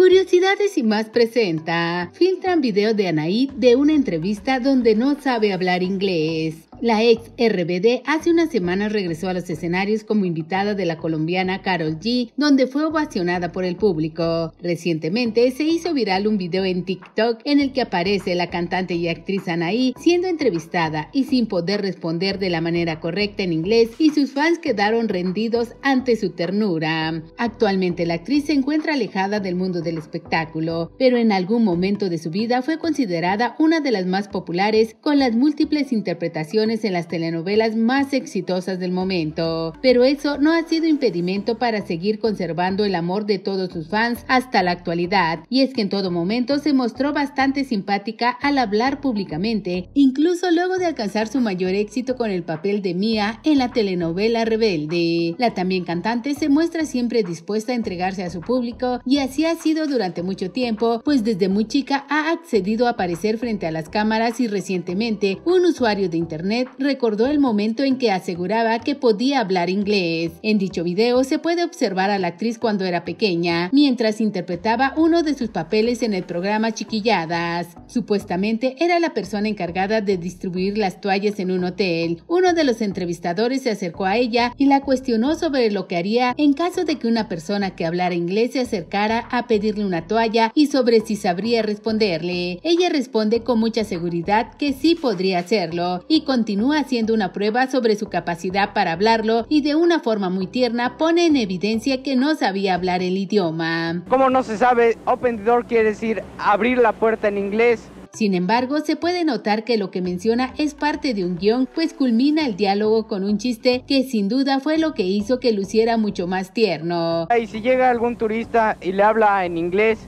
Curiosidades y más presenta. Filtran video de Anaí de una entrevista donde no sabe hablar inglés. La ex RBD hace unas semanas regresó a los escenarios como invitada de la colombiana Carol G, donde fue ovacionada por el público. Recientemente se hizo viral un video en TikTok en el que aparece la cantante y actriz Anaí siendo entrevistada y sin poder responder de la manera correcta en inglés y sus fans quedaron rendidos ante su ternura. Actualmente la actriz se encuentra alejada del mundo del espectáculo, pero en algún momento de su vida fue considerada una de las más populares con las múltiples interpretaciones en las telenovelas más exitosas del momento, pero eso no ha sido impedimento para seguir conservando el amor de todos sus fans hasta la actualidad, y es que en todo momento se mostró bastante simpática al hablar públicamente, incluso luego de alcanzar su mayor éxito con el papel de Mia en la telenovela Rebelde. La también cantante se muestra siempre dispuesta a entregarse a su público y así ha sido durante mucho tiempo, pues desde muy chica ha accedido a aparecer frente a las cámaras y recientemente un usuario de internet recordó el momento en que aseguraba que podía hablar inglés. En dicho video se puede observar a la actriz cuando era pequeña, mientras interpretaba uno de sus papeles en el programa Chiquilladas. Supuestamente era la persona encargada de distribuir las toallas en un hotel. Uno de los entrevistadores se acercó a ella y la cuestionó sobre lo que haría en caso de que una persona que hablara inglés se acercara a pedirle una toalla y sobre si sabría responderle. Ella responde con mucha seguridad que sí podría hacerlo y continúa continúa haciendo una prueba sobre su capacidad para hablarlo y de una forma muy tierna pone en evidencia que no sabía hablar el idioma. Como no se sabe, open door quiere decir abrir la puerta en inglés. Sin embargo, se puede notar que lo que menciona es parte de un guión, pues culmina el diálogo con un chiste que sin duda fue lo que hizo que luciera mucho más tierno. Y si llega algún turista y le habla en inglés,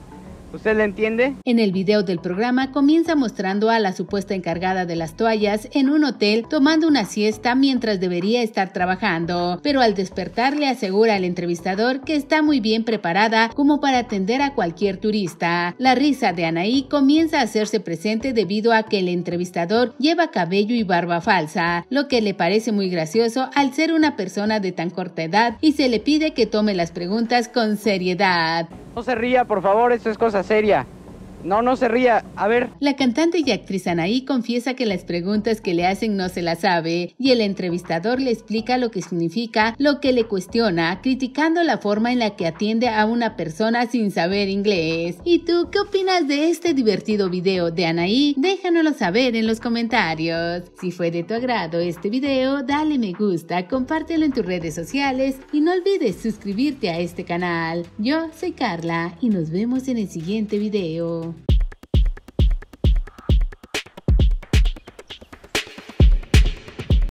¿Usted le entiende? En el video del programa comienza mostrando a la supuesta encargada de las toallas en un hotel tomando una siesta mientras debería estar trabajando, pero al despertar le asegura al entrevistador que está muy bien preparada como para atender a cualquier turista. La risa de Anaí comienza a hacerse presente debido a que el entrevistador lleva cabello y barba falsa, lo que le parece muy gracioso al ser una persona de tan corta edad y se le pide que tome las preguntas con seriedad. No se ría, por favor, esto es cosa seria. No, no se ría. A ver. La cantante y actriz Anaí confiesa que las preguntas que le hacen no se las sabe y el entrevistador le explica lo que significa, lo que le cuestiona, criticando la forma en la que atiende a una persona sin saber inglés. ¿Y tú qué opinas de este divertido video de Anaí? Déjanoslo saber en los comentarios. Si fue de tu agrado este video, dale me gusta, compártelo en tus redes sociales y no olvides suscribirte a este canal. Yo soy Carla y nos vemos en el siguiente video.